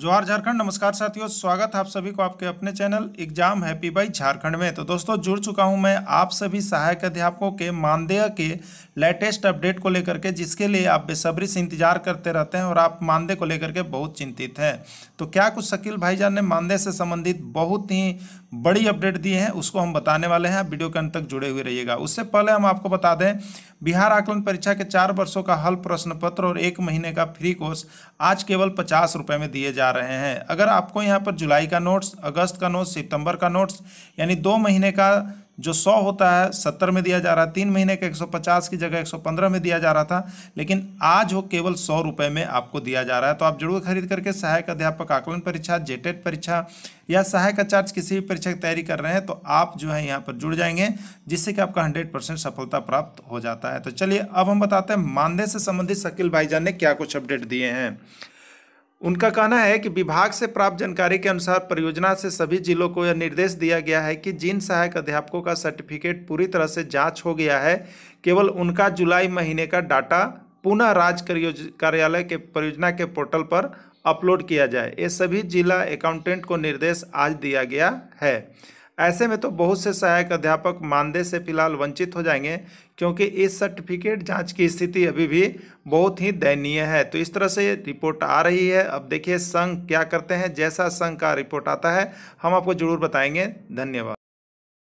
जोहार झारखंड नमस्कार साथियों स्वागत है आप सभी को आपके अपने channel exam happy bye Jharkhand में तो दोस्तों जुड़ चुका हूं मैं आप सभी सहायक अध्यापकों के मानदेय के लेटेस्ट अपडेट को लेकर के जिसके लिए आप बेसब्री से इंतजार करते रहते हैं और आप मानदेय को लेकर के बहुत चिंतित हैं तो क्या कुछ शकील भाईजान ने मानदेय से संबंधित बहुत ही बड़ी अपडेट दी है उसको हम बताने वाले हैं वीडियो के अंत तक जुड़े हुए रहिएगा उससे पहले हम आपको बता दें बिहार आकलन परीक्षा के चार वर्षों का हल प्रश्न पत्र और एक महीने का फ्री कोर्स आज केवल पचास रुपये में दिए जाए जा रहे हैं अगर आपको यहाँ पर जुलाई का नोट्स अगस्त का नोट्स सितंबर का नोट्स यानी दो महीने का जो 100 होता है 70 में दिया जा रहा है तीन महीने का 150 की जगह 115 में दिया जा रहा था लेकिन आज वो केवल सौ रुपये में आपको दिया जा रहा है तो आप जरूर खरीद करके सहायक अध्यापक आकलन परीक्षा जेटेड परीक्षा या सहायक चार्ज किसी भी परीक्षा की तैयारी कर रहे हैं तो आप जो है यहाँ पर जुड़ जाएंगे जिससे कि आपका हंड्रेड परसेंट सफलता प्राप्त हो जाता है तो चलिए अब हम बताते हैं मानदेय से संबंधित शकील भाईजान ने क्या कुछ अपडेट दिए हैं उनका कहना है कि विभाग से प्राप्त जानकारी के अनुसार परियोजना से सभी जिलों को यह निर्देश दिया गया है कि जिन सहायक अध्यापकों का सर्टिफिकेट पूरी तरह से जांच हो गया है केवल उनका जुलाई महीने का डाटा पुनः राज्य कार्यालय के परियोजना के पोर्टल पर अपलोड किया जाए ये सभी जिला अकाउंटेंट को निर्देश आज दिया गया है ऐसे में तो बहुत से सहायक अध्यापक मानदेय से फिलहाल वंचित हो जाएंगे क्योंकि इस सर्टिफिकेट जांच की स्थिति अभी भी बहुत ही दयनीय है तो इस तरह से रिपोर्ट आ रही है अब देखिए संघ क्या करते हैं जैसा संघ का रिपोर्ट आता है हम आपको जरूर बताएंगे धन्यवाद